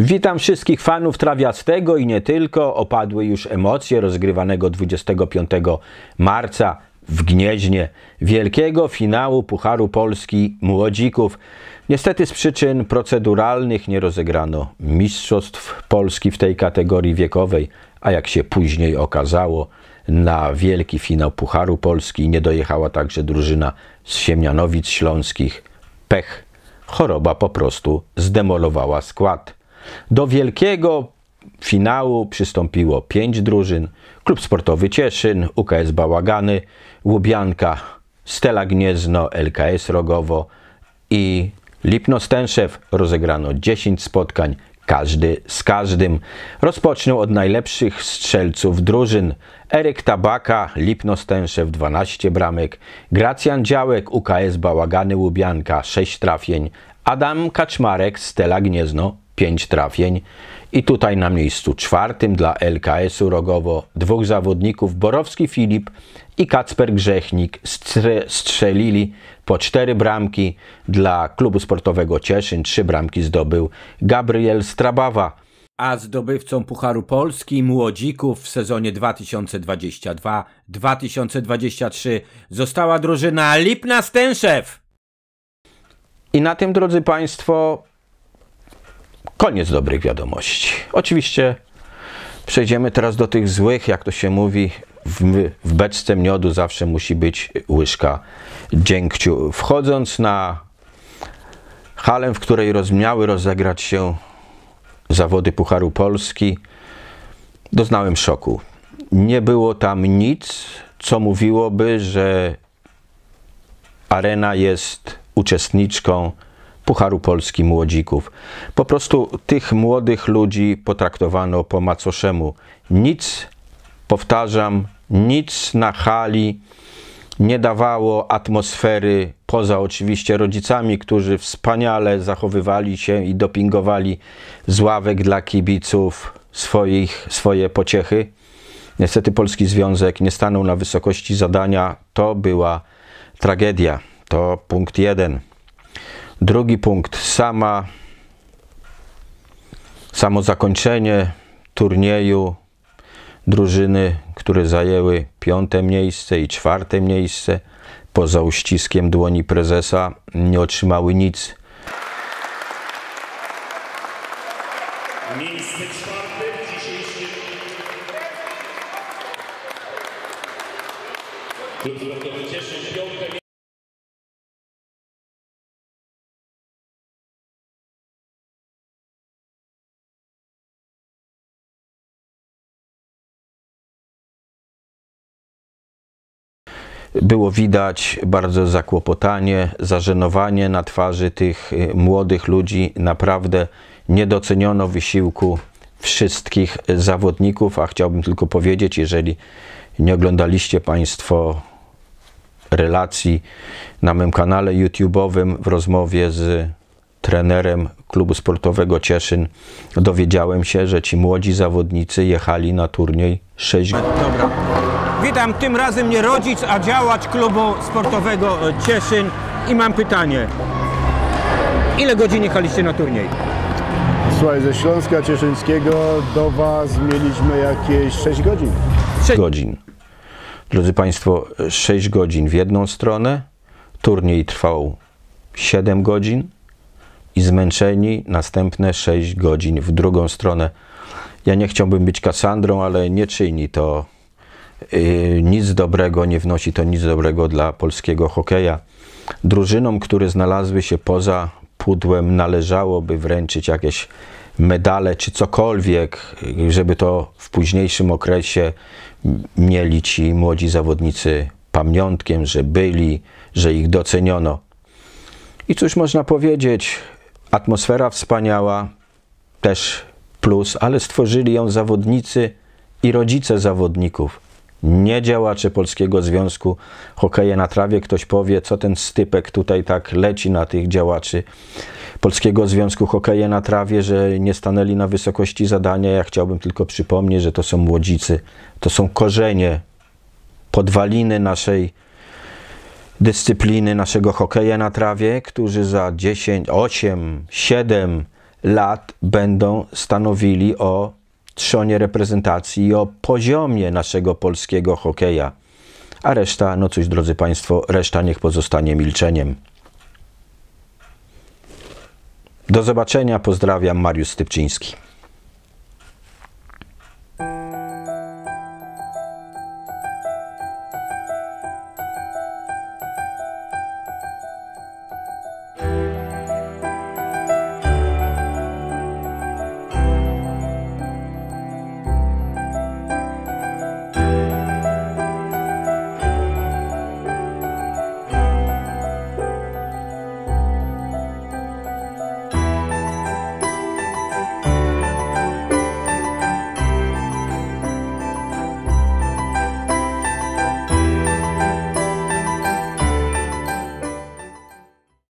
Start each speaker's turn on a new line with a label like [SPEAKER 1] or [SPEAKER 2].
[SPEAKER 1] Witam wszystkich fanów trawiastego i nie tylko. Opadły już emocje rozgrywanego 25 marca w Gnieźnie wielkiego finału Pucharu Polski Młodzików. Niestety z przyczyn proceduralnych nie rozegrano Mistrzostw Polski w tej kategorii wiekowej, a jak się później okazało, na wielki finał Pucharu Polski nie dojechała także drużyna z Siemianowic Śląskich. Pech, choroba po prostu zdemolowała skład. Do wielkiego finału przystąpiło pięć drużyn. Klub Sportowy Cieszyn, UKS Bałagany, Łubianka, Stela Gniezno, LKS Rogowo i Lipno Stęszew. Rozegrano 10 spotkań, każdy z każdym. Rozpoczną od najlepszych strzelców drużyn. Eryk Tabaka, Lipno Stęszew 12 bramek, Gracjan Działek, UKS Bałagany Łubianka 6 trafień, Adam Kaczmarek, Stela Gniezno 5 trafień. I tutaj na miejscu czwartym dla LKS-u Rogowo dwóch zawodników Borowski Filip i Kacper Grzechnik strzelili po cztery bramki. Dla klubu sportowego Cieszyn trzy bramki zdobył Gabriel Strabawa. A zdobywcą Pucharu Polski młodzików w sezonie 2022-2023 została drużyna Lipna Stęszew. I na tym, drodzy Państwo, koniec dobrych wiadomości. Oczywiście przejdziemy teraz do tych złych, jak to się mówi, w, w beczce miodu zawsze musi być łyżka dziękciu. Wchodząc na halę, w której rozmiały rozegrać się zawody Pucharu Polski, doznałem szoku. Nie było tam nic, co mówiłoby, że arena jest uczestniczką Pucharu Polski Młodzików. Po prostu tych młodych ludzi potraktowano po macoszemu. Nic, powtarzam, nic na hali nie dawało atmosfery, poza oczywiście rodzicami, którzy wspaniale zachowywali się i dopingowali z ławek dla kibiców swoich, swoje pociechy. Niestety Polski Związek nie stanął na wysokości zadania. To była tragedia. To punkt jeden. Drugi punkt, sama, samo zakończenie turnieju drużyny, które zajęły piąte miejsce i czwarte miejsce, poza uściskiem dłoni prezesa, nie otrzymały nic. Miejsce czwarte w dzisiejszym Było widać bardzo zakłopotanie, zażenowanie na twarzy tych y, młodych ludzi. Naprawdę nie doceniono wysiłku wszystkich zawodników, a chciałbym tylko powiedzieć, jeżeli nie oglądaliście Państwo relacji na moim kanale YouTube'owym w rozmowie z trenerem klubu sportowego Cieszyn dowiedziałem się, że ci młodzi zawodnicy jechali na turniej 6 godzin. Dobra. Witam tym razem nie rodzic, a działacz klubu sportowego Cieszyn i mam pytanie. Ile godzin jechaliście na turniej? Słuchaj, ze Śląska Cieszyńskiego do Was mieliśmy jakieś 6 godzin. 6 godzin. Drodzy Państwo, 6 godzin w jedną stronę. Turniej trwał 7 godzin i zmęczeni następne 6 godzin w drugą stronę. Ja nie chciałbym być Kasandrą, ale nie czyni to Y, nic dobrego nie wnosi to nic dobrego dla polskiego hokeja. Drużynom, które znalazły się poza pudłem, należałoby wręczyć jakieś medale czy cokolwiek, żeby to w późniejszym okresie mieli ci młodzi zawodnicy pamiątkiem, że byli, że ich doceniono. I cóż można powiedzieć, atmosfera wspaniała, też plus, ale stworzyli ją zawodnicy i rodzice zawodników nie działacze Polskiego Związku Hokeja na Trawie. Ktoś powie, co ten stypek tutaj tak leci na tych działaczy Polskiego Związku Hokeja na Trawie, że nie stanęli na wysokości zadania. Ja chciałbym tylko przypomnieć, że to są młodzicy, to są korzenie, podwaliny naszej dyscypliny, naszego hokeja na trawie, którzy za 10, 8, 7 lat będą stanowili o trzonie reprezentacji i o poziomie naszego polskiego hokeja. A reszta, no cóż drodzy Państwo, reszta niech pozostanie milczeniem. Do zobaczenia, pozdrawiam, Mariusz Stypczyński.